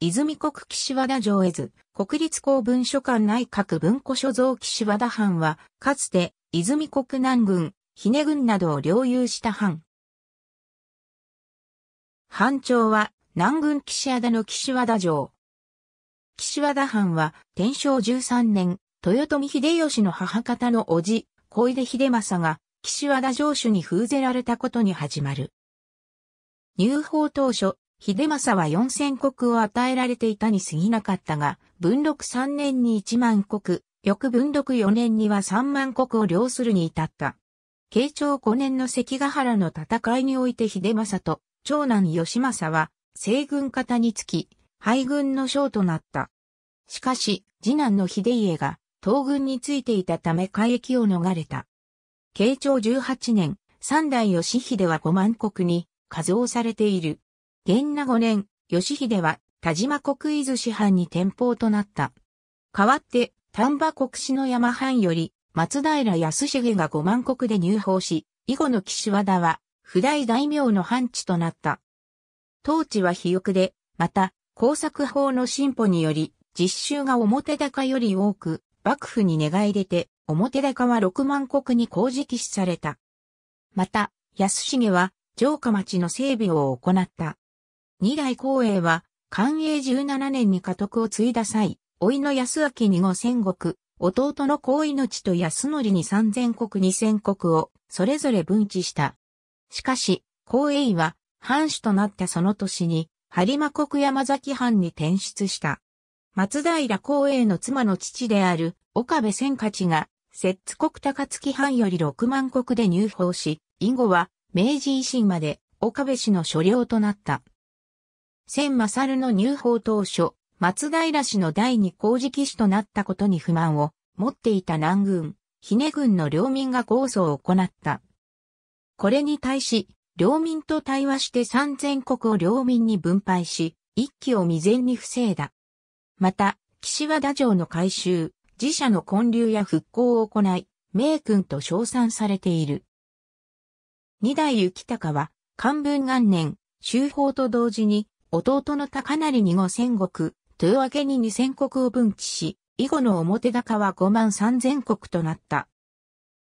泉国岸和田城絵図、国立公文書館内閣文庫所蔵岸和田藩は、かつて、泉国南軍、ひね軍などを領有した藩。藩長は、南軍岸和田の岸和田城。岸和田藩は、天正13年、豊臣秀吉の母方の叔父、小出秀政が、岸和田城主に封ぜられたことに始まる。入法当初、秀政は四千国を与えられていたに過ぎなかったが、文禄三年に一万国、翌文禄四年には三万国を領するに至った。慶長五年の関ヶ原の戦いにおいて秀政と長男義政は西軍方につき、敗軍の将となった。しかし、次男の秀家が東軍についていたため海域を逃れた。慶長十八年、三代義秀は五万国に、加増されている。元那五年、義秀は田島国伊豆市藩に転封となった。代わって、丹波国の山藩より、松平康重が五万国で入法し、以後の岸和田は、普代大名の藩地となった。当地は肥沃で、また、工作法の進歩により、実習が表高より多く、幕府に願い出て、表高は六万国に工事起死された。また、安重は、城下町の整備を行った。二代光栄は、寛永十七年に家督を継いだ際、いの安明に五千国、弟の光命と安則に三千国二千国を、それぞれ分置した。しかし、光栄は、藩主となったその年に、播磨国山崎藩に転出した。松平光栄の妻の父である岡部千勝が、摂津国高槻藩より六万国で入法し、以後は明治維新まで岡部氏の所領となった。千勝の入法当初、松平氏の第二工事騎士となったことに不満を持っていた南軍、姫ね軍の領民が抗争を行った。これに対し、領民と対話して三千国を領民に分配し、一騎を未然に防いだ。また、岸和田城の改修、自社の建立や復興を行い、名君と称賛されている。二代行高は、漢文元年、修法と同時に、弟の高成に五千石、豊明に二千石を分岐し、以後の表高は五万三千石となった。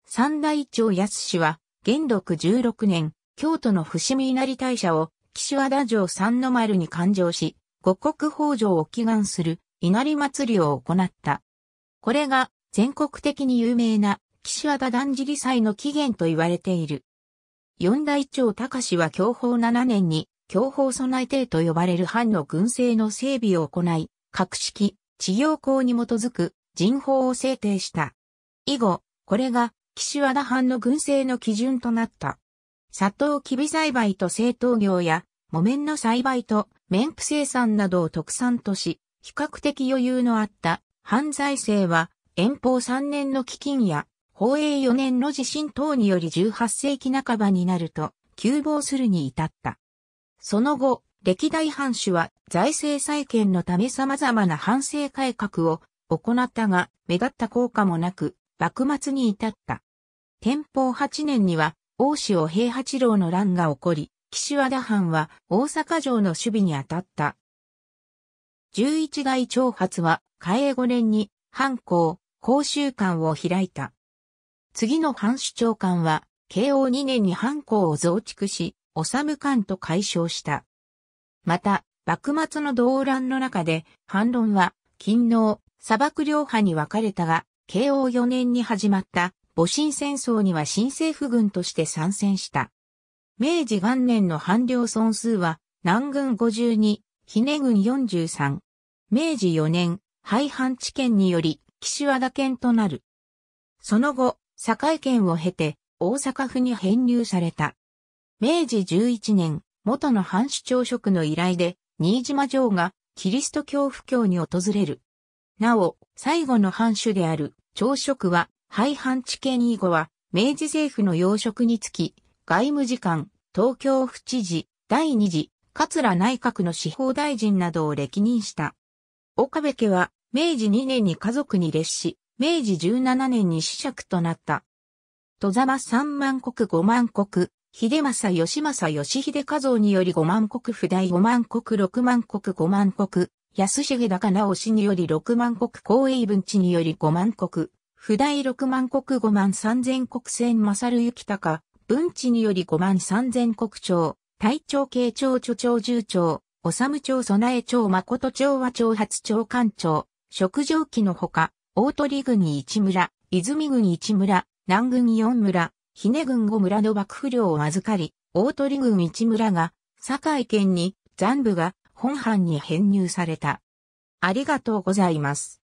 三大長安氏は、元禄十六年、京都の伏見稲荷大社を、岸和田城三の丸に勘定し、五国豊穣を祈願する稲荷祭りを行った。これが全国的に有名な岸和田だ次じり祭の起源と言われている。四大長隆は享保七年に強砲備え艇と呼ばれる藩の軍政の整備を行い、格式、治療法に基づく人法を制定した。以後、これが岸和田藩の軍政の基準となった。砂糖きび栽培と製糖業や木綿の栽培と綿布生産などを特産とし、比較的余裕のあった犯罪性は遠方3年の基金や宝永4年の地震等により18世紀半ばになると、急防するに至った。その後、歴代藩主は財政再建のため様々な反省改革を行ったが、目立った効果もなく、幕末に至った。天保8年には、大塩平八郎の乱が起こり、岸和田藩は大阪城の守備に当たった。十一代長発は、嘉永5年に、藩校、講習館を開いた。次の藩主長官は、慶応2年に藩校を増築し、治官と解消した。また、幕末の動乱の中で、反論は、勤労、砂漠両派に分かれたが、慶応4年に始まった戊辰戦争には新政府軍として参戦した。明治元年の反領損数は、南軍52、ひね軍43。明治4年、廃藩置県により、岸和田県となる。その後、堺県を経て、大阪府に編入された。明治11年、元の藩主朝食の依頼で、新島城がキリスト教布教に訪れる。なお、最後の藩主である朝食は、廃藩地県以後は、明治政府の要職につき、外務次官、東京府知事、第二次、桂内閣の司法大臣などを歴任した。岡部家は、明治2年に家族に列し、明治17年に死釈となった。戸沢三万国五万国、秀政義政義秀家像により五万国不代五万国六万国五万国、安重高直氏により六万国公営文地により五万国、不代六万国五万三千国千勝る行高、文地により五万三千国長、隊長慶長著長重長、治長備え長誠長和長発長官長、食上記のほか、大鳥郡一村、泉郡一村、南郡四村、ひね郡5村の幕府領を預かり、大鳥郡一村が、堺県に、残部が本藩に編入された。ありがとうございます。